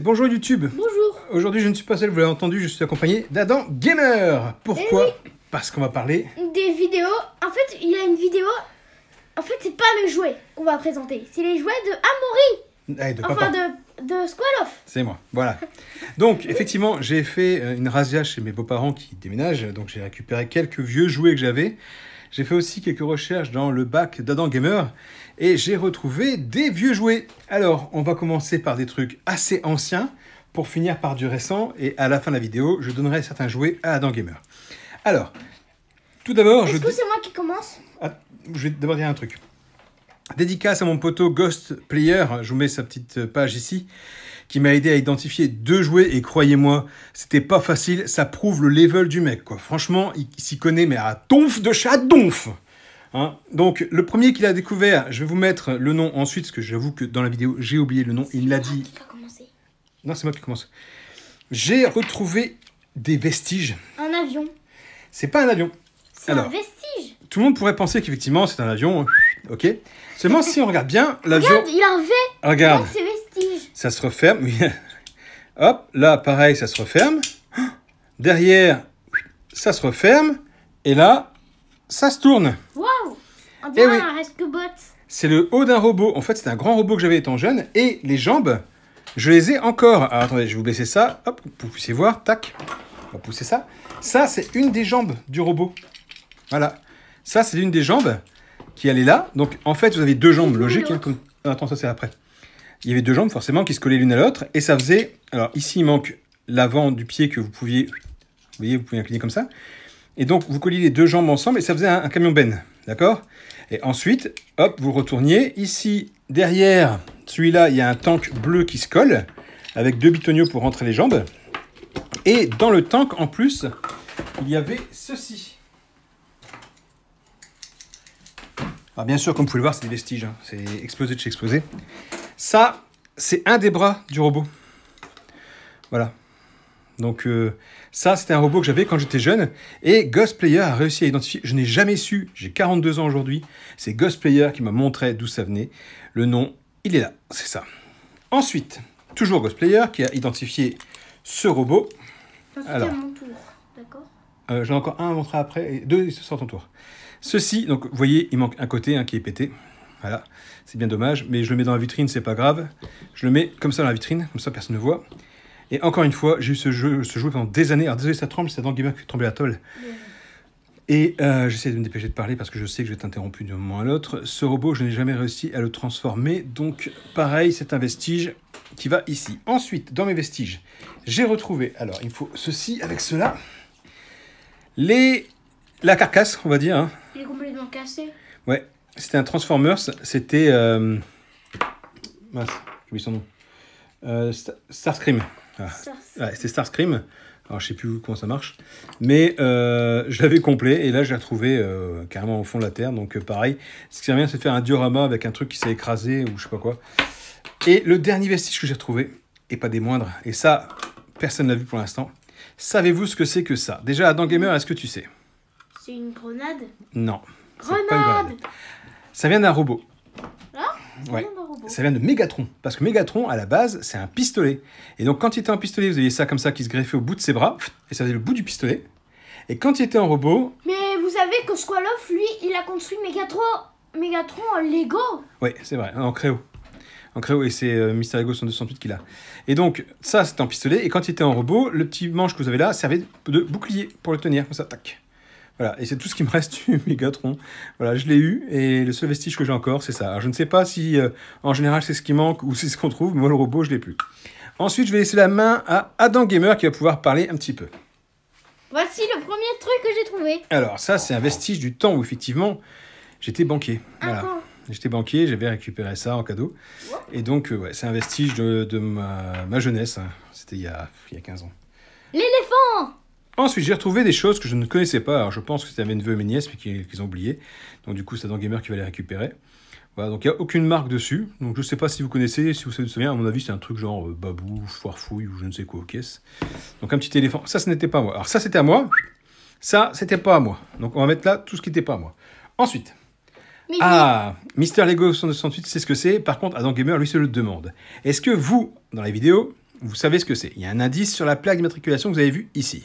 bonjour YouTube Bonjour Aujourd'hui je ne suis pas seul, vous l'avez entendu, je suis accompagné d'Adam Gamer Pourquoi eh Parce qu'on va parler... Des vidéos... En fait, il y a une vidéo... En fait, c'est pas le jouets qu'on va présenter, c'est les jouets de Amaury ah, de Enfin, de, de C'est moi, voilà. Donc, effectivement, j'ai fait euh, une razzia chez mes beaux-parents qui déménagent, donc j'ai récupéré quelques vieux jouets que j'avais. J'ai fait aussi quelques recherches dans le bac d'Adam Gamer et j'ai retrouvé des vieux jouets. Alors, on va commencer par des trucs assez anciens pour finir par du récent et à la fin de la vidéo, je donnerai certains jouets à Adam Gamer. Alors, tout d'abord, je... Est-ce que c'est moi qui commence ah, Je vais d'abord dire un truc. Dédicace à mon poteau Ghost Player, je vous mets sa petite page ici, qui m'a aidé à identifier deux jouets et croyez-moi, c'était pas facile, ça prouve le level du mec quoi. Franchement, il s'y connaît mais à tonf de chat tonf hein. Donc le premier qu'il a découvert, je vais vous mettre le nom ensuite parce que j'avoue que dans la vidéo, j'ai oublié le nom, il l'a dit. Qui non, c'est moi qui commence. J'ai retrouvé des vestiges. Un avion. C'est pas un avion. C'est un vestige. Tout le monde pourrait penser qu'effectivement, c'est un avion ok Seulement, si on regarde bien, l'avion... Regarde, il a un V Regarde. Ça se referme, Hop, là, pareil, ça se referme. Derrière, ça se referme. Et là, ça se tourne. Waouh eh un rescue bot. C'est le haut d'un robot. En fait, c'est un grand robot que j'avais étant jeune. Et les jambes, je les ai encore. Alors, attendez, je vais vous laisser ça. Hop, vous puissiez voir. Tac. On va pousser ça. Ça, c'est une des jambes du robot. Voilà. Ça, c'est l'une des jambes qui allait là. Donc en fait, vous avez deux jambes logiques. Hein, comme... Ah, attends, ça c'est après. Il y avait deux jambes forcément qui se collaient l'une à l'autre et ça faisait. Alors ici, il manque l'avant du pied que vous pouviez. Vous voyez, vous pouvez incliner comme ça. Et donc, vous colliez les deux jambes ensemble et ça faisait un, camion ben. D'accord Et ensuite, hop, vous retourniez. Ici, derrière celui-là, il y a un tank bleu qui se colle avec deux bitoniaux pour rentrer les jambes. Et dans le tank, en plus, il y avait ceci. Bah, bien sûr, comme vous pouvez le voir, c'est des vestiges. Hein. C'est explosé de chez explosé. Ça, c'est un des bras du robot. Voilà. Donc euh, ça, c'était un robot que j'avais quand j'étais jeune. Et Ghost Player a réussi à identifier. Je n'ai jamais su, j'ai 42 ans aujourd'hui. C'est Ghost Player qui m'a montré d'où ça venait. Le nom, il est là, c'est ça. Ensuite, toujours Ghost Player qui a identifié ce robot. Ensuite, Alors, à mon tour, d'accord euh, J'en ai encore un à montrer après, et deux, se sera ton tour. Ceci, donc vous voyez, il manque un côté hein, qui est pété. Voilà, c'est bien dommage, mais je le mets dans la vitrine, c'est pas grave. Je le mets comme ça dans la vitrine, comme ça personne ne voit. Et encore une fois, j'ai eu ce jeu, pendant des années. Alors désolé, ça tremble, c'est dans Gamer qui tremblait la tôle. Et euh, j'essaie de me dépêcher de parler parce que je sais que je vais être interrompu d'un moment à l'autre. Ce robot, je n'ai jamais réussi à le transformer. Donc, pareil, c'est un vestige qui va ici. Ensuite, dans mes vestiges, j'ai retrouvé, alors il faut ceci avec cela, les la carcasse, on va dire. Hein. Il est complètement cassé. Ouais, c'était un Transformers. C'était. Euh... Mince, j'ai oublié son nom. Euh, Starscream. Ah. Ouais, c'est Starscream. Alors, je sais plus comment ça marche. Mais euh, je l'avais complet et là, je l'ai retrouvé euh, carrément au fond de la terre. Donc, pareil. Ce qui est bien, c'est faire un diorama avec un truc qui s'est écrasé ou je sais pas quoi. Et le dernier vestige que j'ai retrouvé, et pas des moindres, et ça, personne ne l'a vu pour l'instant. Savez-vous ce que c'est que ça Déjà, Adam Gamer, est-ce que tu sais c'est une grenade Non. Grenade, Ça vient ah, d'un robot. Ça vient de Megatron. Parce que Megatron, à la base, c'est un pistolet. Et donc, quand il était en pistolet, vous aviez ça comme ça qui se greffait au bout de ses bras. Et ça faisait le bout du pistolet. Et quand il était en robot. Mais vous savez que Squaloff, lui, il a construit Megatron Mégatron en Lego. Oui, c'est vrai, en créo. En créo, et c'est euh, Mister Lego 168 qu'il a. Et donc, ça, c'était en pistolet. Et quand il était en robot, le petit manche que vous avez là servait de bouclier pour le tenir, comme ça, tac. Voilà, et c'est tout ce qui me reste du Mégatron. Voilà, je l'ai eu, et le seul vestige que j'ai encore, c'est ça. je ne sais pas si, euh, en général, c'est ce qui manque ou c'est ce qu'on trouve, moi, le robot, je l'ai plus. Ensuite, je vais laisser la main à Adam Gamer qui va pouvoir parler un petit peu. Voici le premier truc que j'ai trouvé. Alors, ça, c'est un vestige du temps où, effectivement, j'étais banquier. Ah, voilà. J'étais banquier, j'avais récupéré ça en cadeau. Et donc, euh, c'est un vestige de, ma, jeunesse. Hein. C'était il, il y a 15 ans. L'éléphant Ensuite, j'ai retrouvé des choses que je ne connaissais pas. Alors, je pense que c'était mes neveux et mes nièces, mais qu'ils ont oublié. Donc, du coup, c'est dans Gamer qui va les récupérer. Voilà, donc il n'y a aucune marque dessus. Donc, je ne sais pas si vous connaissez, si vous vous souvenez. À mon avis, c'est un truc genre euh, babou, foirefouille ou je ne sais quoi aux caisses. Donc, un petit éléphant. Ça, ce n'était pas à moi. Alors, ça, c'était à moi. Ça, c'était pas à moi. Donc, on va mettre là tout ce qui n'était pas à moi. Ensuite. ah, Mister Lego 168, c'est ce que c'est. Par contre, Adam Gamer, lui, se le demande. Est-ce que vous, dans la vidéo, vous savez ce que c'est Il y a un indice sur la plaque d'immatriculation que vous avez vu ici.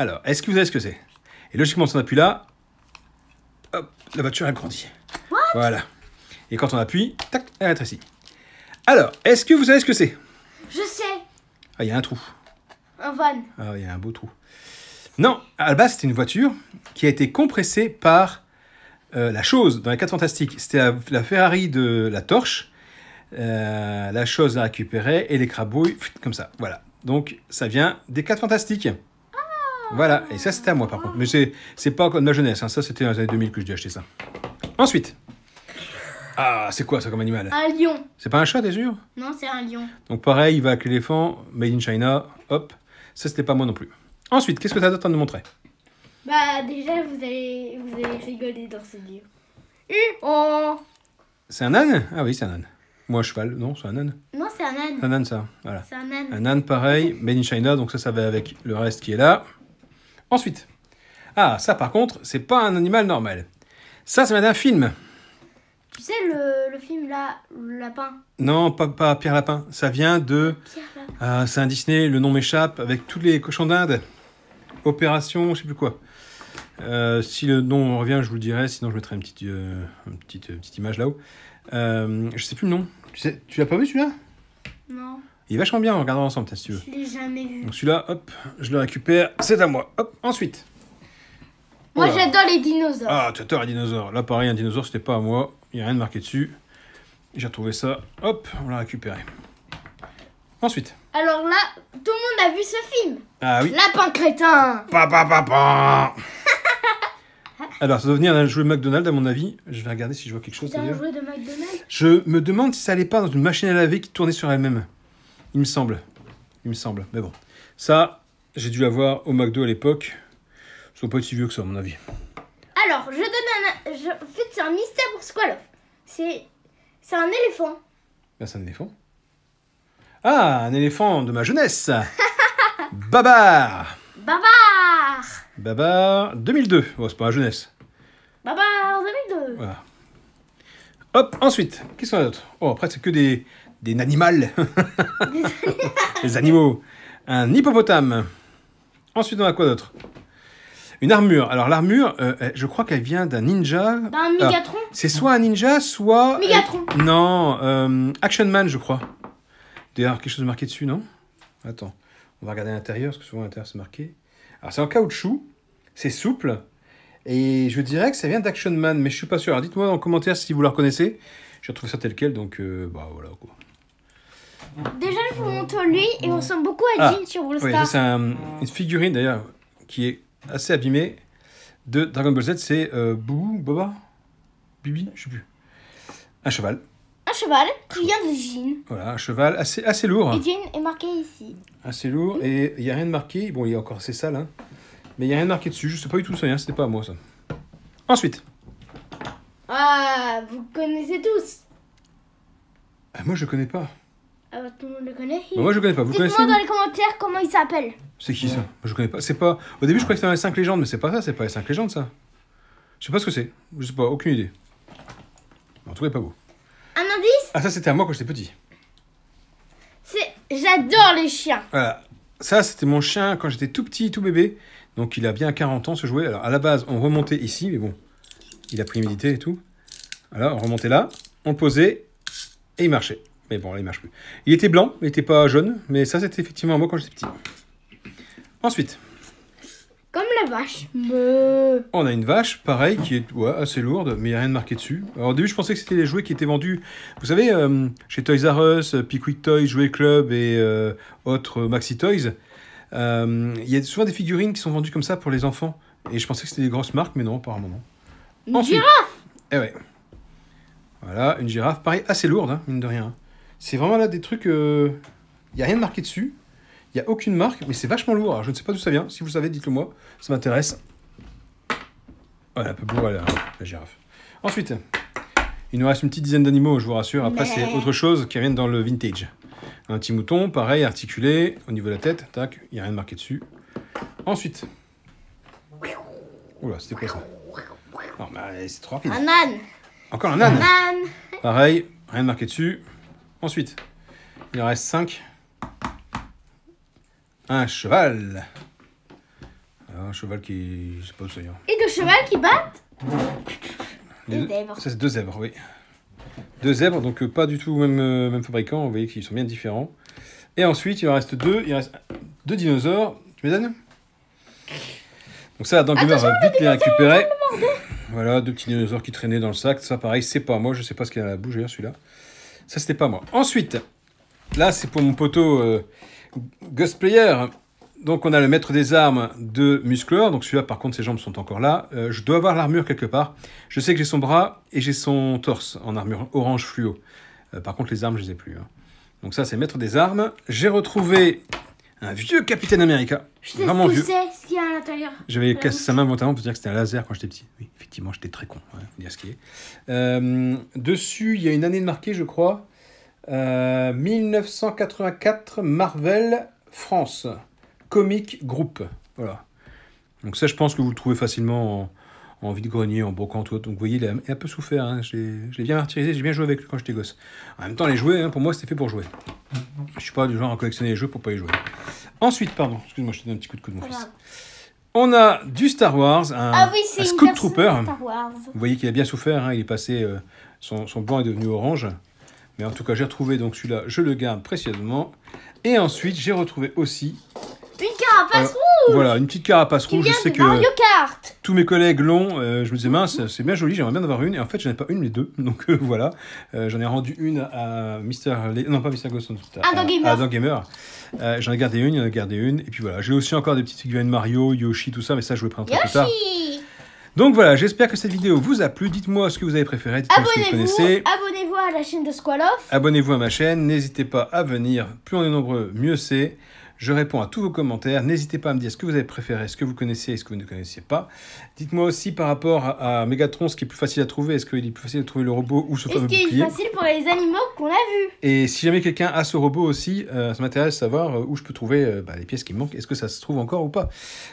Alors, est-ce que vous savez ce que c'est Et logiquement, si on appuie là, la voiture a grandi. voilà. Et quand on appuie, tac, elle rétrécit. Alors, est-ce que vous savez ce que c'est Je sais. Ah, il y a un trou. Un van. Ah, il y a un beau trou. Non, à la base, c'était une voiture qui a été compressée par euh, la chose dans les 4 fantastiques. C'était la, Ferrari de la torche. Euh, la chose à récupérer et les crabouilles, comme ça. Voilà. Donc, ça vient des 4 fantastiques. Voilà, et ça c'était à moi par contre. Mais c'est pas de ma jeunesse, hein. ça c'était dans les années 2000 que j'ai acheté acheter ça. Ensuite. Ah, c'est quoi ça comme animal Un lion. C'est pas un chat, t'es sûr Non, c'est un lion. Donc pareil, il va avec l'éléphant, made in China, hop. Ça c'était pas moi non plus. Ensuite, qu'est-ce que t'as d'autre à nous montrer Bah déjà, vous allez, vous allez rigoler dans ce livre. Oh C'est un âne Ah oui, c'est un âne. Moi, cheval, non, c'est un âne. Non, c'est un âne. un âne, ça. Voilà. C'est un âne. Un âne, pareil, made in China, donc ça, ça va avec le reste qui est là. Ensuite, ah, ça par contre, c'est pas un animal normal. Ça, ça vient d'un film. Tu sais, le, le film là, Lapin. Non, pas, pas Pierre Lapin. Ça vient de. Pierre Lapin. Euh, c'est un Disney, le nom m'échappe, avec tous les cochons d'Inde. Opération, je sais plus quoi. Euh, si le nom revient, je vous le dirai, sinon je mettrai une petite, euh, une petite, petite image là-haut. je sais plus le nom. Tu, sais, tu l'as pas vu celui-là Non. Il est vachement bien, en regardant ensemble, si tu veux. Je l'ai jamais vu. Donc celui-là, hop, je le récupère, c'est à moi. Hop, ensuite. Moi, j'adore les dinosaures. Ah, tu adores les dinosaures. Là, pareil, un dinosaure, c'était pas à moi. Il n'y a rien de marqué dessus. J'ai trouvé ça. Hop, on l'a récupéré. Ensuite. Alors là, tout le monde a vu ce film. Ah oui. Lapin crétin. Pa, pa, pa, Alors, ça doit venir d'un jouet McDonald's, à mon avis. Je vais regarder si je vois quelque chose. un jouet de McDonald's Je me demande si ça allait pas dans une machine à laver qui tournait sur elle-même. Il me semble. Il me semble. Mais bon. Ça, j'ai dû l'avoir au McDo à l'époque. Ils sont pas si vieux que ça, à mon avis. Alors, je donne un. Je... En fait, c'est un mystère pour Squalof. C'est. C'est un éléphant. Ben, c'est un éléphant. Ah, un éléphant de ma jeunesse Babar Babar Babar 2002. Oh, c'est pas ma jeunesse. Babar 2002 Voilà. Hop, ensuite, qu'est-ce qu'on a d'autre Oh, après, c'est que des, des animaux. des animaux. Un hippopotame. Ensuite, on a quoi d'autre Une armure. Alors, l'armure, euh, je crois qu'elle vient d'un ninja. D'un ah, Megatron C'est soit un ninja, soit. Euh, Megatron Non, euh, Action Man, je crois. D'ailleurs, quelque chose de marqué dessus, non Attends, on va regarder l'intérieur, parce que souvent l'intérieur, c'est marqué. Alors, c'est en caoutchouc, c'est souple, et je dirais que ça vient d'Action Man, mais je suis pas sûr. Alors Dites-moi dans les commentaires si vous la reconnaissez. Je trouvé ça tel quel, donc euh, bah voilà quoi. Déjà, je vous montre lui et on ressemble beaucoup à ah, Jean sur le Star. Oui, c'est une figurine d'ailleurs qui est assez abîmée de Dragon Ball Z. C'est euh, Boubou, Boba, Bibi, je sais plus. Un cheval. Un cheval qui vient de Jean. Voilà, un cheval assez, assez lourd. Et Jean est marqué ici. Assez lourd et il n'y a rien de marqué. Bon, il est encore assez sale. Hein. Mais il n'y a rien marqué dessus, je sais pas du tout ça, hein, c'était pas à moi ça. Ensuite. Ah, vous connaissez tous euh, Moi je connais pas. Ah, bah, tout le monde le connaît bah, Moi je connais pas, vous connaissez Dites-moi dans les commentaires comment il s'appelle. C'est qui ça Je connais pas. C'est pas. Au début je croyais que c'était les 5 légendes, mais c'est pas ça, c'est pas les 5 légendes ça. Je sais pas ce que c'est, je sais pas, aucune idée. En tout cas, pas beau. Un indice Ah, ça c'était à moi quand j'étais petit. J'adore les chiens. Voilà. Ça, c'était mon chien quand j'étais tout petit, tout bébé. Donc il a bien 40 ans ce jouet. Alors à la base, on remontait ici, mais bon, il a pris médité et tout. Alors on remontait là, on le posait, et il marchait. Mais bon, là, il marche plus. Il était blanc, il n'était pas jaune, mais ça, c'était effectivement moi quand j'étais petit. Ensuite. Comme la vache. On a une vache, pareil, qui est assez lourde, mais il n'y a rien de marqué dessus. Alors, au début, je pensais que c'était les jouets qui étaient vendus, vous savez, euh, chez Toys R Us, euh, Pickwick Toys, Jouet Club et euh, autres Maxi Toys. Euh, il y a souvent des figurines qui sont vendues comme ça pour les enfants. Et je pensais que c'était des grosses marques, mais non, apparemment non. Une girafe Eh ouais. Voilà, une girafe. Pareil, assez lourde, hein, mine de rien. C'est vraiment là des trucs... Il euh, y n'y a rien de marqué dessus. Il n'y a aucune marque, mais c'est vachement lourd. je ne sais pas d'où ça vient. Si vous savez, dites-le moi. Ça m'intéresse. Voilà, oh, un peu beau, la girafe. Ensuite, il nous reste une petite dizaine d'animaux, je vous rassure. Après, c'est autre chose qui revient dans le vintage. Un petit mouton, pareil, articulé au niveau de la tête. Tac, il n'y a rien de marqué dessus. Ensuite. Oula, c'était quoi ça Non, mais c'est trop rapide. Un âne. Encore un âne. Un âne. Pareil, rien de marqué dessus. Ensuite, il en reste cinq. Un cheval. Un cheval qui. Je sais pas où ça hein. Et deux chevaux qui battent Deux... Ça, c'est deux zèbres, oui. Deux zèbres, donc euh, pas du tout même, euh, même fabricant, vous voyez qu'ils sont bien différents. Et ensuite, il en reste deux, il reste deux dinosaures. Tu me donnes Donc ça, donc on va vite les récupérer. Voilà, deux petits dinosaures qui traînaient dans le sac. Ça, pareil, c'est pas moi. Je sais pas ce qu'il y a à la bouche, celui-là. Ça, c'était pas moi. Ensuite, là, c'est pour mon poteau euh, Ghost Player. Donc on a le maître des armes de Muscleur, donc celui-là par contre ses jambes sont encore là. Euh, je dois avoir l'armure quelque part. Je sais que j'ai son bras et j'ai son torse en armure orange fluo. Euh, par contre les armes je les ai plus. Hein. Donc ça c'est maître des armes. J'ai retrouvé un vieux Capitaine America. Je sais vraiment ce ce qu'il y a à l'intérieur. J'avais cassé sa main volontairement pour dire que c'était un laser quand j'étais petit. Oui, effectivement j'étais très con, hein, ouais, a ce qui est. Euh, dessus il y a une année de marquée je crois. 1984 Marvel France. Comic Group. Voilà. Donc ça, je pense que vous le trouvez facilement en, en vide-grenier, en brocante Donc vous voyez, il a, un peu souffert. Hein. Je l'ai bien martyrisé, j'ai bien joué avec lui quand j'étais gosse. En même temps, les jouets, hein, pour moi, c'était fait pour jouer. Je suis pas du genre à collectionner les jeux pour pas y jouer. Ensuite, pardon, excuse-moi, je te donne un petit coup de coude, mon fils. On a du Star Wars, un, ah oui, Trooper. Star Wars. Vous voyez qu'il a bien souffert, hein, il est passé, euh, son, son, blanc est devenu orange. Mais en tout cas, j'ai retrouvé donc celui-là, je le garde précieusement. Et ensuite, j'ai retrouvé aussi carapace euh, rouge Voilà, une petite carapace rouge. Je sais que Mario Kart. tous mes collègues l'ont. Euh, je me disais, mince, mhm. c'est bien joli, j'aimerais bien en avoir une. Et en fait, j'en ai pas une, mais deux. Donc euh, voilà, j'en ai rendu une à Mr. Non, pas Mister Ghost, à, Gamer. à Gamer. j'en ai gardé une, j'en ai gardé une. Et puis voilà, j'ai aussi encore des petites figurines Mario, Yoshi, tout ça, mais ça, je vais prendre plus tard. Yoshi Donc voilà, j'espère que cette vidéo vous a plu. Dites-moi ce que vous avez préféré, dites-moi ce vous connaissez. abonnez-vous à la chaîne de Squaloff. Abonnez-vous à ma chaîne, n'hésitez pas à venir. Plus on est nombreux, mieux c'est. Je réponds à tous vos commentaires. N'hésitez pas à me dire ce que vous avez préféré, ce que vous connaissez et ce que vous ne connaissez pas. Dites-moi aussi par rapport à, Megatron, ce qui est plus facile à trouver. Est-ce qu'il est plus facile de trouver le robot ou ce fameux Est-ce qu'il est facile pour les animaux qu'on a vus Et si jamais quelqu'un a ce robot aussi, euh, ça m'intéresse de savoir euh, où je peux trouver euh, bah, les pièces qui manquent. Est-ce que ça se trouve encore ou pas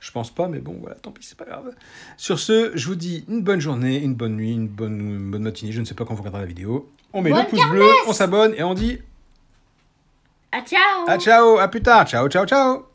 Je pense pas, mais bon, voilà, tant pis, c'est pas grave. Sur ce, je vous dis une bonne journée, une bonne nuit, une bonne, bonne matinée. Je ne sais pas quand vous regarderez la vidéo. On met le pouce bleu, on s'abonne et on dit a ciao. A ciao. À plus tard. Ciao, ciao, ciao.